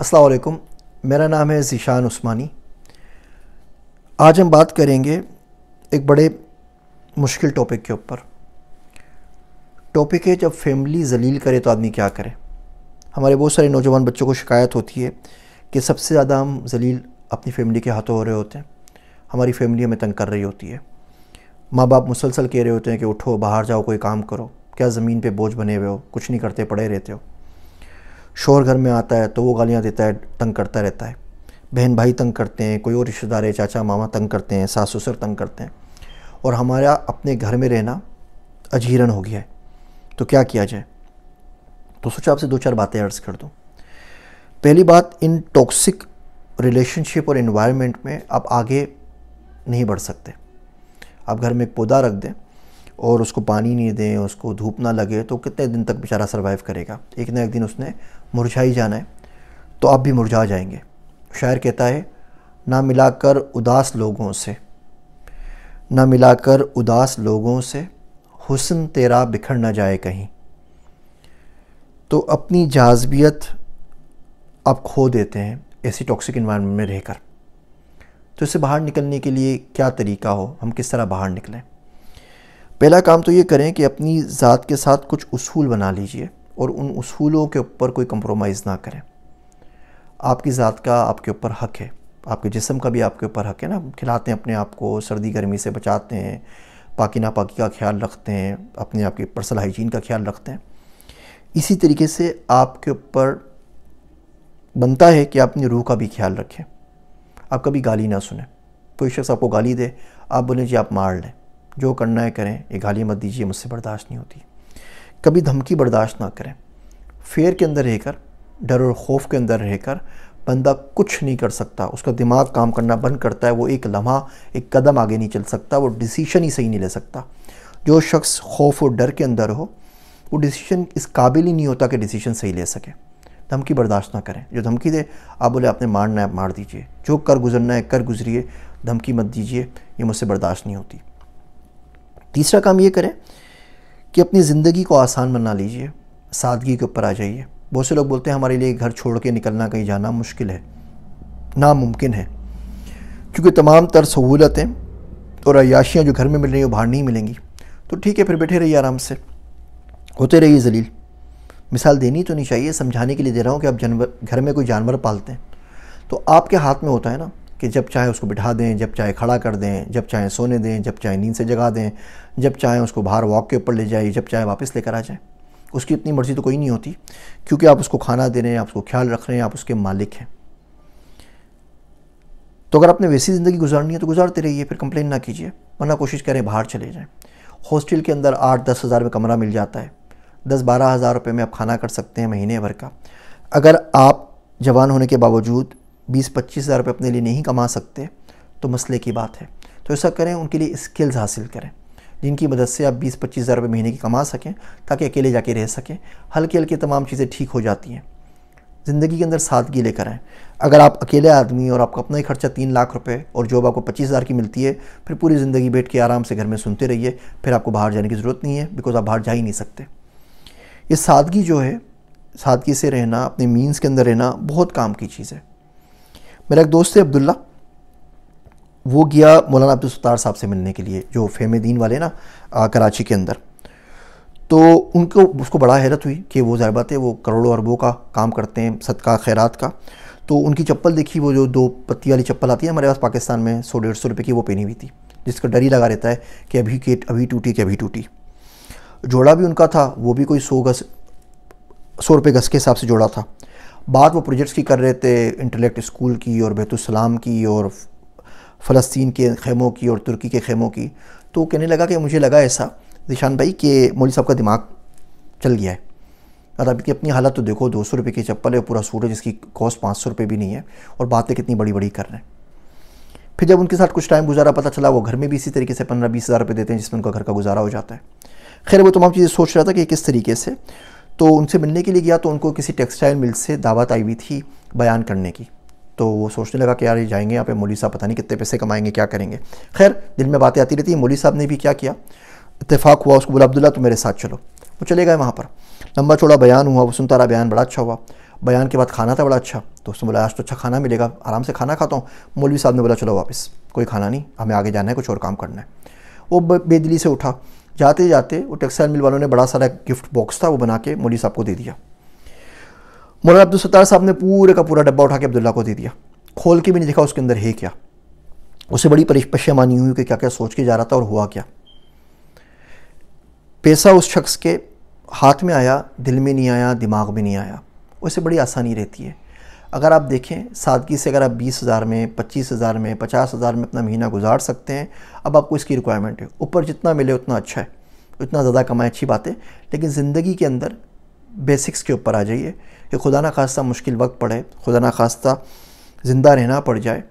असलकुम मेरा नाम है ज़ीशान उस्मानी आज हम बात करेंगे एक बड़े मुश्किल टॉपिक के ऊपर टॉपिक है जब फैमिली जलील करे तो आदमी क्या करे हमारे बहुत सारे नौजवान बच्चों को शिकायत होती है कि सबसे ज़्यादा हम जलील अपनी फ़ैमिली के हाथों हो रहे होते हैं हमारी फैमिली हमें तंग कर रही होती है माँ बाप मुसलसल कह रहे होते हैं कि उठो बाहर जाओ कोई काम करो क्या ज़मीन पर बोझ बने हुए हो कुछ नहीं करते पड़े रहते हो शोर घर में आता है तो वो गालियाँ देता है तंग करता रहता है बहन भाई तंग करते हैं कोई और रिश्तेदार है चाचा मामा तंग करते हैं सास ससुर तंग करते हैं और हमारा अपने घर में रहना अजीरन हो गया है तो क्या किया जाए तो सोचा आपसे दो चार बातें अर्ज़ कर दूँ पहली बात इन टॉक्सिक रिलेशनशिप और इन्वायरमेंट में आप आगे नहीं बढ़ सकते आप घर में एक पौधा रख दें और उसको पानी नहीं दें उसको धूप ना लगे तो कितने दिन तक बेचारा सर्वाइव करेगा एक ना एक दिन उसने मुरझा ही जाना है तो आप भी मुरझा जाएंगे शायर कहता है ना मिलाकर उदास लोगों से ना मिलाकर उदास लोगों से हुसन तेरा बिखर ना जाए कहीं तो अपनी जाजबियत आप खो देते हैं ऐसी टॉक्सिक इन्वायरमेंट में रहकर तो इससे बाहर निकलने के लिए क्या तरीका हो हम किस तरह बाहर निकलें पहला काम तो ये करें कि अपनी ज़ात के साथ कुछ उसूल बना लीजिए और उन उसूलों के ऊपर कोई कंप्रोमाइज़ ना करें आपकी ज़ात का आपके ऊपर हक है आपके जिसम का भी आपके ऊपर हक है ना खिलाते हैं अपने आप को सर्दी गर्मी से बचाते हैं पाकि नापाकि का ख्याल रखते हैं अपने आप की पर्सनल हाइजीन का ख्याल रखते हैं इसी तरीके से आपके ऊपर बनता है कि आप अपनी रूह का भी ख्याल रखें आप कभी गाली ना सुने कोई शख्स आपको गाली दे आप बोलें जी आप मार लें जो करना है करें ये गाली मत दीजिए मुझसे बर्दाश्त नहीं होती कभी धमकी बर्दाश्त ना करें फेयर के अंदर रहकर डर और खौफ के अंदर रहकर बंदा कुछ नहीं कर सकता उसका दिमाग काम करना बंद करता है वो एक लम्हा एक कदम आगे नहीं चल सकता वो डिसीशन ही सही नहीं ले सकता जो शख्स खौफ और डर के अंदर हो वो डिसीशन इस काबिल ही नहीं होता कि डिसीशन सही ले सके धमकी बर्दाश्त ना करें जो धमकी दे आप बोले आपने मारना है मार दीजिए जो कर गुजरना है कर गुजरिए धमकी मत दीजिए ये मुझसे बर्दाश्त नहीं होती तीसरा काम ये करें कि अपनी ज़िंदगी को आसान बना लीजिए सादगी के ऊपर आ जाइए बहुत से लोग बोलते हैं हमारे लिए घर छोड़ के निकलना कहीं जाना मुश्किल है नामुमकिन है क्योंकि तमाम तर सहूलतें और अयाशियाँ जो घर में मिल रही हैं बाहर नहीं मिलेंगी तो ठीक है फिर बैठे रहिए आराम से होते रहिए जलील मिसाल देनी तो नहीं चाहिए समझाने के लिए दे रहा हूँ कि आप जानवर घर में कोई जानवर पालते हैं तो आपके हाथ में होता है ना कि जब चाहे उसको बिठा दें जब चाहे खड़ा कर दें जब चाहे सोने दें जब चाहे नींद से जगा दें जब चाहे उसको बाहर वॉक के ऊपर ले जाए जब चाहे वापस लेकर आ जाए उसकी इतनी मर्ज़ी तो कोई नहीं होती क्योंकि आप उसको खाना दे रहे हैं आप उसको ख्याल रख रहे हैं आप उसके मालिक हैं तो अगर आपने वैसी ज़िंदगी गुजारनी है तो गुजारते रहिए फिर कंप्लेन ना कीजिए वरना कोशिश करें बाहर चले जाएँ हॉस्टल के अंदर आठ दस हज़ार में कमरा मिल जाता है दस बारह हज़ार रुपये में आप खाना कर सकते हैं महीने भर का अगर आप जवान होने के बावजूद बीस पच्चीस हज़ार रुपये अपने लिए नहीं कमा सकते तो मसले की बात है तो ऐसा करें उनके लिए स्किल्स हासिल करें जिनकी मदद से आप बीस पच्चीस हज़ार रुपये महीने की कमा सकें ताकि अकेले जाके रह सकें हल्के हल्के तमाम चीज़ें ठीक हो जाती हैं ज़िंदगी के अंदर सादगी लेकर आएँ अगर आप अकेले आदमी और आपका अपना ही खर्चा तीन लाख रुपए और जॉब आपको पच्चीस हज़ार की मिलती है फिर पूरी ज़िंदगी बैठ के आराम से घर में सुनते रहिए फिर आपको बाहर जाने की ज़रूरत नहीं है बिकॉज़ आप बाहर जा ही नहीं सकते ये सादगी जो है सादगी से रहना अपने मीन्स के अंदर रहना बहुत काम की चीज़ है मेरा एक दोस्त है अब्दुल्ला वो गया मौलाना अब्दुल सत्तार साहब से मिलने के लिए जो फेम दीन वाले ना आ, कराची के अंदर तो उनको उसको बड़ा हैरत हुई कि वो ज़ाहिर है वो करोड़ों अरबों का काम करते हैं सदका खैरात का तो उनकी चप्पल देखी वो जो दो पत्ती वाली चप्पल आती है हमारे पास पाकिस्तान में सौ डेढ़ सौ रुपये की वो पहनी हुई थी जिसका डर ही लगा रहता है कि अभी के अभी टूटी कि अभी टूटी जोड़ा भी उनका था वो भी कोई सौ गज सौ रुपये गज के हिसाब से जोड़ा था बात वो प्रोजेक्ट्स की कर रहे थे इंटेलेक्ट स्कूल की और बैतुलसलाम की और फ़लस्तीन के खेमों की और तुर्की के खेमों की तो कहने लगा कि मुझे लगा ऐसा निशान भाई कि मौली साहब का दिमाग चल गया है और अभी की अपनी हालत तो देखो दो सौ रुपये की चप्पल है पूरा सूट है जिसकी कॉस्ट पाँच सौ रुपये भी नहीं है और बातें कितनी बड़ी बड़ी कर रहे हैं फिर जब उनके साथ कुछ टाइम गुजारा पता चला वो घर में भी इसी तरीके से पंद्रह बीस हज़ार रुपये देते हैं जिसमें उनका घर का गुजारा हो जाता है खैर वो तमाम चीज़ें सोच रहा था कि किस तरीके से तो उनसे मिलने के लिए गया तो उनको किसी टेक्सटाइल मिल से दावत आई हुई थी बयान करने की तो वो सोचने लगा कि यार ये जाएंगे यहाँ पे मोली साहब पता नहीं कितने पैसे कमाएंगे क्या करेंगे खैर दिल में बातें आती रहती हैं मौली साहब ने भी क्या किया इतफाक़ हुआ उसको बोला अब्दुल्ला तो मेरे साथ चलो वो चले गए वहाँ पर लंबा चौड़ा बयान हुआ वो सुनता रहा बयान बड़ा अच्छा हुआ बयान के बाद खाना था बड़ा अच्छा तो उसने बोला आज तो अच्छा खाना मिलेगा आराम से खाना खाता हूँ मौलवी साहब ने बोला चलो वापस कोई खाना नहीं हमें आगे जाना है कुछ और काम करना है वो बेदली से उठा जाते जाते वो टेक्सटाइल मिल वालों ने बड़ा सारा गिफ्ट बॉक्स था वो बना के मोदी साहब को दे दिया मौलाना अब्दुल सत्तार साहब ने पूरे का पूरा डब्बा उठा के अब्दुल्ला को दे दिया खोल के भी नहीं देखा उसके अंदर है क्या उसे बड़ी परेशानी हुई कि क्या क्या सोच के जा रहा था और हुआ क्या पैसा उस शख्स के हाथ में आया दिल में नहीं आया दिमाग में नहीं आया उसे बड़ी आसानी रहती है अगर आप देखें सादगी से अगर आप बीस हज़ार में पच्चीस हज़ार में पचास हज़ार में अपना महीना गुजार सकते हैं अब आपको इसकी रिक्वायरमेंट है ऊपर जितना मिले उतना अच्छा है उतना ज़्यादा कमाएँ अच्छी बात है लेकिन ज़िंदगी के अंदर बेसिक्स के ऊपर आ जाइए कि खुदा ना खास्ता मुश्किल वक्त पड़े खुदा ना खास्ता ज़िंदा रहना पड़ जाए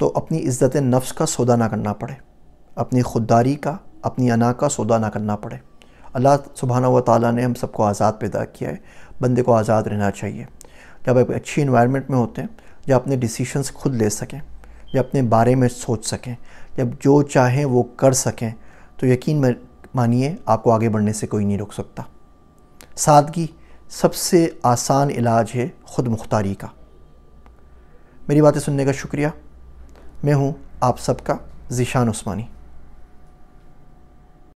तो अपनी इज़्ज़त नफ्स का सौदा ना करना पड़े अपनी खुददारी का अपनी अना का सौदा ना करना पड़े अल्लाह सुबहाना व ताली ने हम सबको आज़ाद पैदा किया है बंदे को आज़ाद रहना चाहिए जब आप अच्छी इन्वायरमेंट में होते हैं जब अपने डिसीशंस खुद ले सकें जब अपने बारे में सोच सकें जब जो चाहें वो कर सकें तो यकीन मानिए आपको आगे बढ़ने से कोई नहीं रोक सकता सादगी सबसे आसान इलाज है ख़ुद मुख्तारी का मेरी बातें सुनने का शुक्रिया मैं हूँ आप सबका ज़िशान उस्मानी